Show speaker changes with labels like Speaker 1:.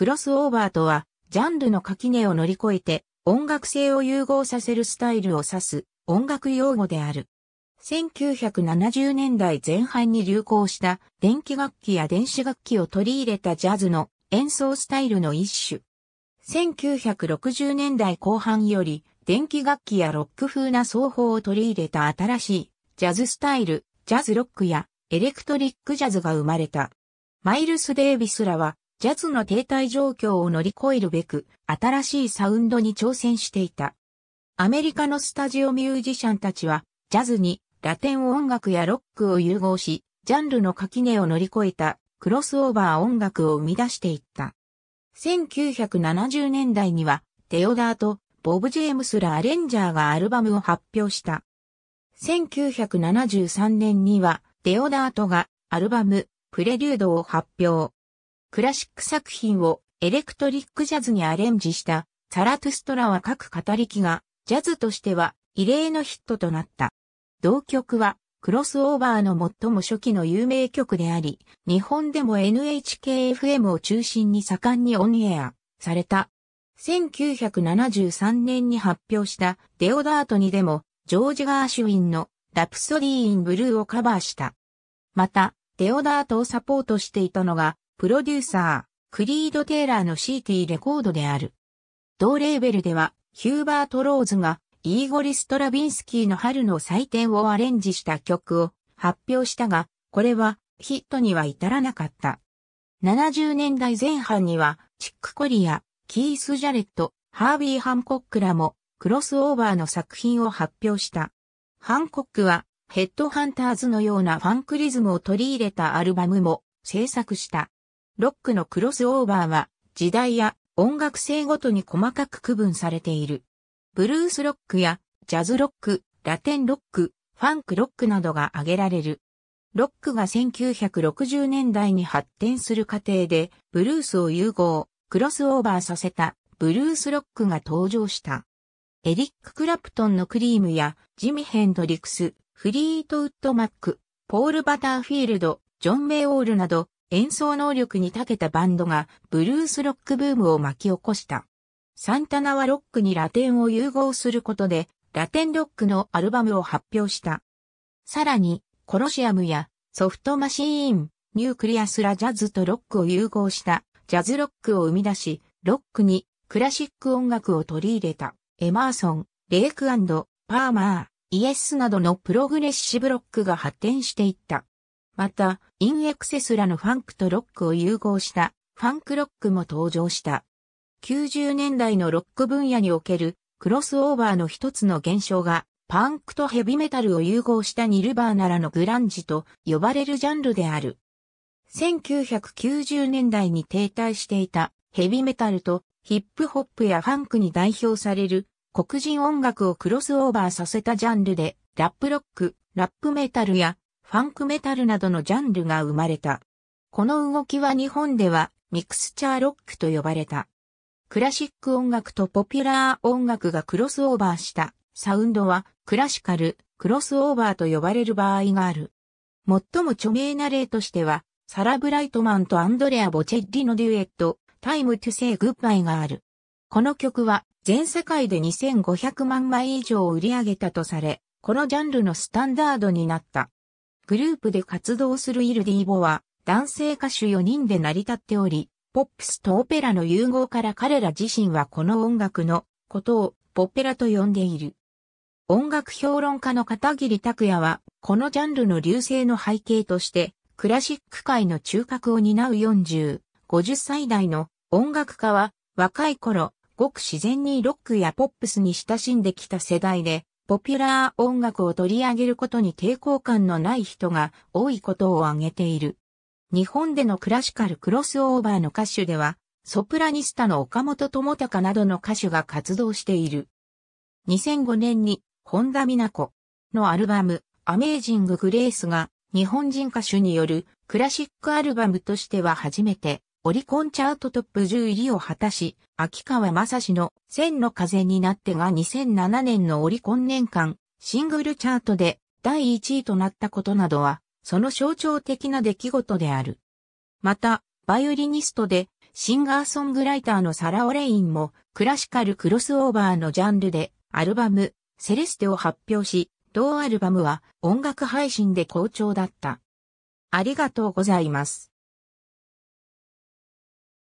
Speaker 1: クロスオーバーとは、ジャンルの垣根を乗り越えて、音楽性を融合させるスタイルを指す音楽用語である。1970年代前半に流行した電気楽器や電子楽器を取り入れたジャズの演奏スタイルの一種。1960年代後半より電気楽器やロック風な奏法を取り入れた新しいジャズスタイル、ジャズロックやエレクトリックジャズが生まれた。マイルス・デービスらはジャズの停滞状況を乗り越えるべく、新しいサウンドに挑戦していた。アメリカのスタジオミュージシャンたちは、ジャズにラテン音楽やロックを融合し、ジャンルの垣根を乗り越えたクロスオーバー音楽を生み出していった。1970年代には、テオダーとボブ・ジェームスらアレンジャーがアルバムを発表した。1973年には、テオダートがアルバム、プレリュードを発表。クラシック作品をエレクトリックジャズにアレンジしたサラトゥストラは各語り機がジャズとしては異例のヒットとなった。同曲はクロスオーバーの最も初期の有名曲であり、日本でも NHKFM を中心に盛んにオンエアされた。1973年に発表したデオダートにでもジョージ・ガーシュウィンのラプソディー・イン・ブルーをカバーした。また、デオダートをサポートしていたのがプロデューサー、クリード・テイラーの CT レコードである。同レーベルでは、ヒューバート・ローズが、イーゴリ・ストラビンスキーの春の祭典をアレンジした曲を発表したが、これはヒットには至らなかった。70年代前半には、チック・コリア、キース・ジャレット、ハービー・ハンコックらも、クロスオーバーの作品を発表した。ハンコックは、ヘッドハンターズのようなファンクリズムを取り入れたアルバムも制作した。ロックのクロスオーバーは時代や音楽性ごとに細かく区分されている。ブルースロックやジャズロック、ラテンロック、ファンクロックなどが挙げられる。ロックが1960年代に発展する過程でブルースを融合、クロスオーバーさせたブルースロックが登場した。エリック・クラプトンのクリームやジミ・ヘンドリクス、フリートウッド・マック、ポール・バターフィールド、ジョン・メイオールなど演奏能力に長けたバンドがブルースロックブームを巻き起こした。サンタナはロックにラテンを融合することで、ラテンロックのアルバムを発表した。さらに、コロシアムやソフトマシーン、ニュークリアスラジャズとロックを融合したジャズロックを生み出し、ロックにクラシック音楽を取り入れたエマーソン、レイクパーマー、イエスなどのプログレッシブロックが発展していった。また、インエクセスらのファンクとロックを融合したファンクロックも登場した。90年代のロック分野におけるクロスオーバーの一つの現象が、パンクとヘビメタルを融合したニルバーならのグランジと呼ばれるジャンルである。1990年代に停滞していたヘビメタルとヒップホップやファンクに代表される黒人音楽をクロスオーバーさせたジャンルで、ラップロック、ラップメタルやファンクメタルなどのジャンルが生まれた。この動きは日本ではミクスチャーロックと呼ばれた。クラシック音楽とポピュラー音楽がクロスオーバーしたサウンドはクラシカル、クロスオーバーと呼ばれる場合がある。最も著名な例としては、サラ・ブライトマンとアンドレア・ボチェッリのデュエット、タイム・トゥ・セイ・グッバイがある。この曲は全世界で2500万枚以上売り上げたとされ、このジャンルのスタンダードになった。グループで活動するイルディーボは、男性歌手4人で成り立っており、ポップスとオペラの融合から彼ら自身はこの音楽のことをポッペラと呼んでいる。音楽評論家の片桐拓也は、このジャンルの流星の背景として、クラシック界の中核を担う40、50歳代の音楽家は、若い頃、ごく自然にロックやポップスに親しんできた世代で、ポピュラー音楽を取り上げることに抵抗感のない人が多いことを挙げている。日本でのクラシカルクロスオーバーの歌手では、ソプラニスタの岡本智隆などの歌手が活動している。2005年に、本田美奈子のアルバム、アメージング・グレースが、日本人歌手によるクラシックアルバムとしては初めてオリコンチャートトップ10入りを果たし、秋川正史の千の風になってが2007年のオリコン年間シングルチャートで第1位となったことなどは、その象徴的な出来事である。また、バイオリニストでシンガーソングライターのサラ・オレインもクラシカルクロスオーバーのジャンルでアルバムセレステを発表し、同アルバムは音楽配信で好調だった。ありがとうございます。